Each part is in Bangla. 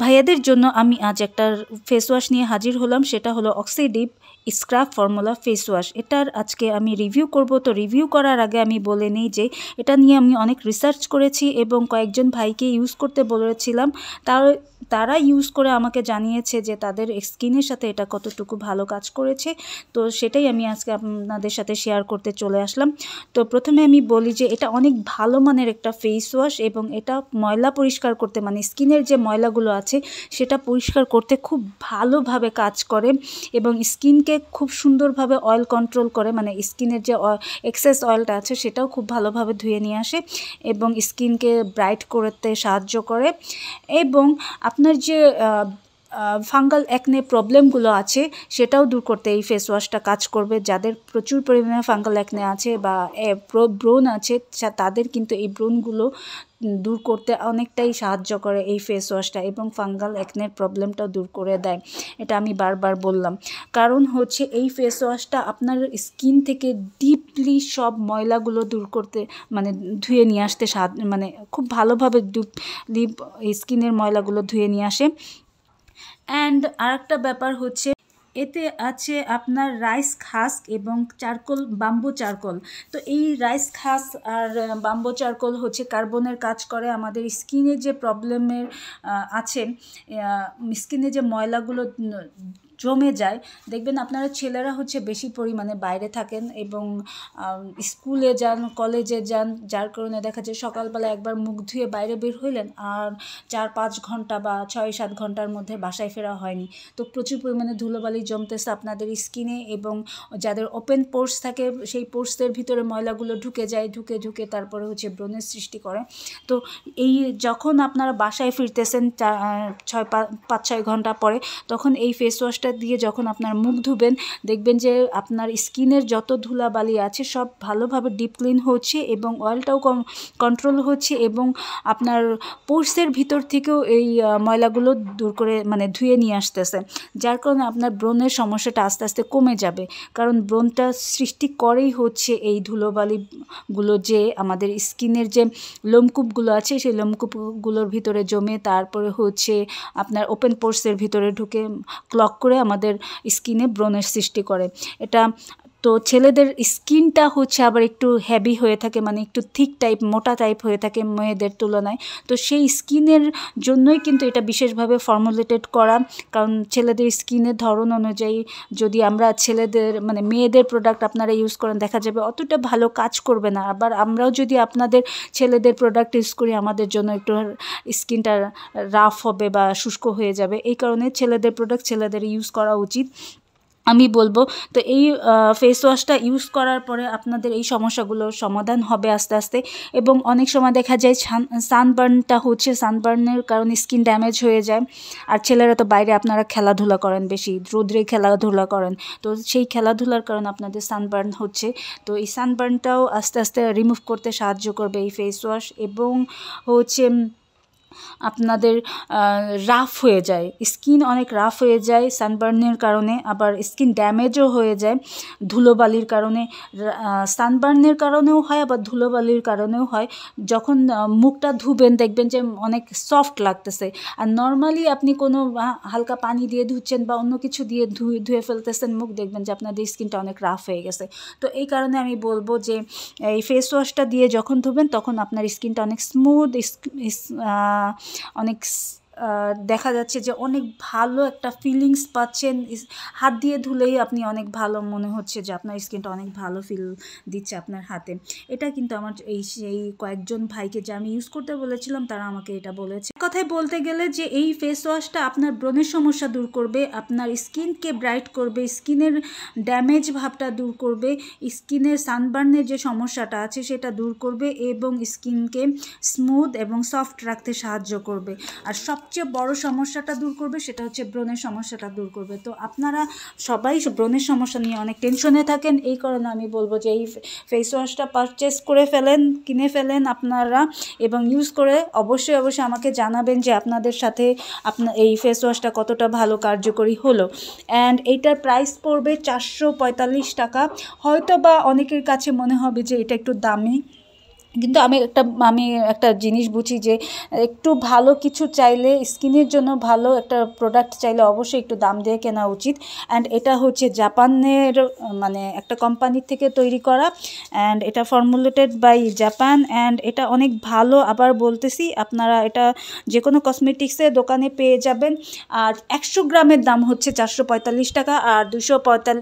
ভাইয়াদের জন্য আমি আজ একটা ফেসওয়াশ নিয়ে হাজির হলাম সেটা হলো Oxydeep scrub formula face wash এটার আজকে আমি রিভিউ করব তো রিভিউ করার আগে আমি বলে নিই যে এটা নিয়ে আমি অনেক রিসার্চ করেছি এবং কয়েকজন ভাইকে ইউজ করতে বলেছিলাম তার তারা ইউজ করে আমাকে জানিয়েছে যে তাদের স্কিনের সাথে এটা কতটুকু ভালো কাজ করেছে তো সেটাই আমি আজকে আপনাদের সাথে শেয়ার করতে চলে আসলাম তো প্রথমে আমি বলি যে এটা অনেক ভালো মানের একটা ফেস ওয়াশ এবং এটা ময়লা পরিষ্কার করতে মানে স্কিনের যে ময়লাগুলো আছে সেটা পরিষ্কার করতে খুব ভালোভাবে কাজ করে এবং স্কিনকে স্কিনকে খুব সুন্দরভাবে অয়েল কন্ট্রোল করে মানে স্কিনের যে এক্সেস অয়েলটা আছে সেটাও খুব ভালোভাবে ধুয়ে নিয়ে আসে এবং স্কিনকে ব্রাইট করতে সাহায্য করে এবং আপনার যে ফাঙ্গাল একনে প্রবলেমগুলো আছে সেটাও দূর করতে এই ফেস ওয়াশটা কাজ করবে যাদের প্রচুর পরিমাণে ফাঙ্গাল একনে আছে বা ব্রোন আছে তাদের কিন্তু এই ব্রোনগুলো দূর করতে অনেকটাই সাহায্য করে এই ফেস ওয়াশটা এবং ফাঙ্গাল একনের প্রবলেমটাও দূর করে দেয় এটা আমি বারবার বললাম কারণ হচ্ছে এই ফেস ওয়াশটা আপনার স্কিন থেকে ডিপলি সব ময়লাগুলো দূর করতে মানে ধুয়ে নিয়ে আসতে সাহায্য মানে খুব ভালোভাবে ডিপলি স্কিনের ময়লাগুলো ধুয়ে নিয়ে আসে অ্যান্ড আরেকটা ব্যাপার হচ্ছে এতে আছে আপনার রাইস খাস এবং চারকোল বাম্বু চারকোল তো এই রাইস খাস আর বাম্বু চারকোল হচ্ছে কার্বনের কাজ করে আমাদের স্কিনে যে প্রবলেমের আছে স্কিনে যে ময়লাগুলো জমে যায় দেখবেন আপনারা ছেলেরা হচ্ছে বেশি পরিমাণে বাইরে থাকেন এবং স্কুলে যান কলেজে যান যার কারণে দেখা যায় সকালবেলা একবার মুখ ধুয়ে বাইরে বের হইলেন আর চার পাঁচ ঘন্টা বা ছয় সাত ঘন্টার মধ্যে বাসায় ফেরা হয়নি তো প্রচুর পরিমাণে ধুলোবালি জমতেছে আপনাদের স্কিনে এবং যাদের ওপেন পোর্স থাকে সেই পোর্সের ভিতরে ময়লাগুলো ঢুকে যায় ঢুকে ঢুকে তারপরে হচ্ছে ব্রণের সৃষ্টি করে তো এই যখন আপনারা বাসায় ফিরতেছেন ছয় পাঁচ ছয় ঘন্টা পরে তখন এই ফেস ওয়াশটা দিয়ে যখন আপনার মুখ ধুবেন দেখবেন যে আপনার স্কিনের যত ধুলাবালি আছে সব ভালোভাবে ডিপ ক্লিন হচ্ছে এবং অয়েলটাও কম কন্ট্রোল হচ্ছে এবং আপনার পোর্সের ভিতর থেকেও এই ময়লাগুলো দূর করে মানে ধুয়ে নিয়ে আসতেছে যার কারণে আপনার ব্রণের সমস্যাটা আস্তে আস্তে কমে যাবে কারণ ব্রণটা সৃষ্টি করেই হচ্ছে এই ধুলোবালিগুলো যে আমাদের স্কিনের যে লোমকূপগুলো আছে সেই লোমকূপগুলোর ভিতরে জমে তারপরে হচ্ছে আপনার ওপেন পোর্সের ভিতরে ঢুকে ক্লক করে আমাদের স্কিনে ব্রণের সৃষ্টি করে এটা তো ছেলেদের স্কিনটা হচ্ছে আবার একটু হ্যাভি হয়ে থাকে মানে একটু থিক টাইপ মোটা টাইপ হয়ে থাকে মেয়েদের তুলনায় তো সেই স্কিনের জন্যই কিন্তু এটা বিশেষভাবে ফর্মুলেটেড করা কারণ ছেলেদের স্কিনের ধরন অনুযায়ী যদি আমরা ছেলেদের মানে মেয়েদের প্রোডাক্ট আপনারা ইউজ করেন দেখা যাবে অতটা ভালো কাজ করবে না আবার আমরাও যদি আপনাদের ছেলেদের প্রোডাক্ট ইউজ করি আমাদের জন্য একটু স্কিনটা রাফ হবে বা শুষ্ক হয়ে যাবে এই কারণে ছেলেদের প্রোডাক্ট ছেলেদের ইউজ করা উচিত আমি বলবো তো এই ফেস ওয়াশটা ইউজ করার পরে আপনাদের এই সমস্যাগুলোর সমাধান হবে আস্তে আস্তে এবং অনেক সময় দেখা যায় সানবার্নটা হচ্ছে সানবার্নের কারণে স্কিন ড্যামেজ হয়ে যায় আর ছেলেরা তো বাইরে আপনারা খেলাধুলা করেন বেশি রোদ্রে খেলাধুলা করেন তো সেই খেলাধুলার কারণে আপনাদের সানবার্ন হচ্ছে তো এই সানবার্নটাও আস্তে আস্তে রিমুভ করতে সাহায্য করবে এই ফেস ওয়াশ এবং হচ্ছে আপনাদের রাফ হয়ে যায় স্কিন অনেক রাফ হয়ে যায় সানবার্নের কারণে আবার স্কিন ড্যামেজও হয়ে যায় ধুলোবালির কারণে সানবার্নের কারণেও হয় আবার ধুলোবালির কারণেও হয় যখন মুখটা ধুবেন দেখবেন যে অনেক সফট লাগতেছে আর নর্মালি আপনি কোনো হালকা পানি দিয়ে ধুচ্ছেন বা অন্য কিছু দিয়ে ধুয়ে ধুয়ে ফেলতেছেন মুখ দেখবেন যে আপনাদের স্কিনটা অনেক রাফ হয়ে গেছে তো এই কারণে আমি বলবো যে এই ফেস ওয়াশটা দিয়ে যখন ধুবেন তখন আপনার স্কিনটা অনেক স্মুথ অনেক দেখা যাচ্ছে যে অনেক ভালো একটা ফিলিংস পাচ্ছেন হাত দিয়ে ধুলেই আপনি অনেক ভালো মনে হচ্ছে যে আপনার স্কিনটা অনেক ভালো ফিল দিচ্ছে আপনার হাতে এটা কিন্তু আমার এই সেই কয়েকজন ভাইকে যে আমি ইউজ করতে বলেছিলাম তারা আমাকে এটা বলেছে কথায় বলতে গেলে যে এই ফেস ওয়াশটা আপনার ব্রণের সমস্যা দূর করবে আপনার স্কিনকে ব্রাইট করবে স্কিনের ড্যামেজ ভাবটা দূর করবে স্কিনের সানবার্নের যে সমস্যাটা আছে সেটা দূর করবে এবং স্কিনকে স্মুথ এবং সফট রাখতে সাহায্য করবে আর সব সবচেয়ে বড় সমস্যাটা দূর করবে সেটা হচ্ছে ব্রণের সমস্যাটা দূর করবে তো আপনারা সবাই ব্রণের সমস্যা নিয়ে অনেক টেনশনে থাকেন এই কারণে আমি বলবো যে এই ফেস ওয়াশটা পারচেস করে ফেলেন কিনে ফেলেন আপনারা এবং ইউজ করে অবশ্যই অবশ্যই আমাকে জানাবেন যে আপনাদের সাথে আপনার এই ফেস ওয়াশটা কতটা ভালো কার্যকরী হলো অ্যান্ড এইটার প্রাইস পড়বে চারশো টাকা হয়তো বা অনেকের কাছে মনে হবে যে এটা একটু দামি কিন্তু আমি একটা আমি একটা জিনিস বুঝি যে একটু ভালো কিছু চাইলে স্কিনের জন্য ভালো একটা প্রোডাক্ট চাইলে অবশ্যই একটু দাম দিয়ে কেনা উচিত অ্যান্ড এটা হচ্ছে জাপানের মানে একটা কোম্পানি থেকে তৈরি করা অ্যান্ড এটা ফর্মুলেটেড বাই জাপান অ্যান্ড এটা অনেক ভালো আবার বলতেছি আপনারা এটা যে কোনো কসমেটিক্সে দোকানে পেয়ে যাবেন আর একশো গ্রামের দাম হচ্ছে চারশো টাকা আর দুশো পঁয়তাল্লিশ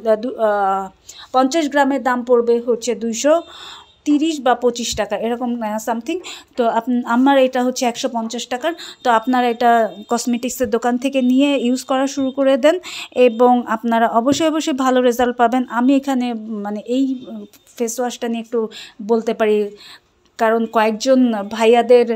পঞ্চাশ গ্রামের দাম পড়বে হচ্ছে দুইশো তিরিশ বা পঁচিশ টাকা এরকম সামথিং তো আমার এটা হচ্ছে একশো পঞ্চাশ টাকার তো আপনারা এটা কসমেটিক্সের দোকান থেকে নিয়ে ইউজ করা শুরু করে দেন এবং আপনারা অবশ্যই অবশ্যই ভালো রেজাল্ট পাবেন আমি এখানে মানে এই ফেস ওয়াশটা নিয়ে একটু বলতে পারি কারণ কয়েকজন ভাইয়াদের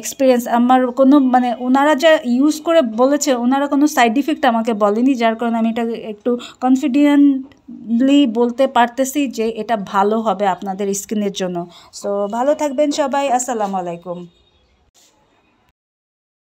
এক্সপিরিয়েন্স আমার কোনো মানে ওনারা যা ইউজ করে বলেছে ওনারা কোনো সাইড ইফেক্ট আমাকে বলেনি যার কারণে আমি এটা একটু কনফিডেন্টলি বলতে পারতেছি যে এটা ভালো হবে আপনাদের স্কিনের জন্য সো ভালো থাকবেন সবাই আসসালামু আলাইকুম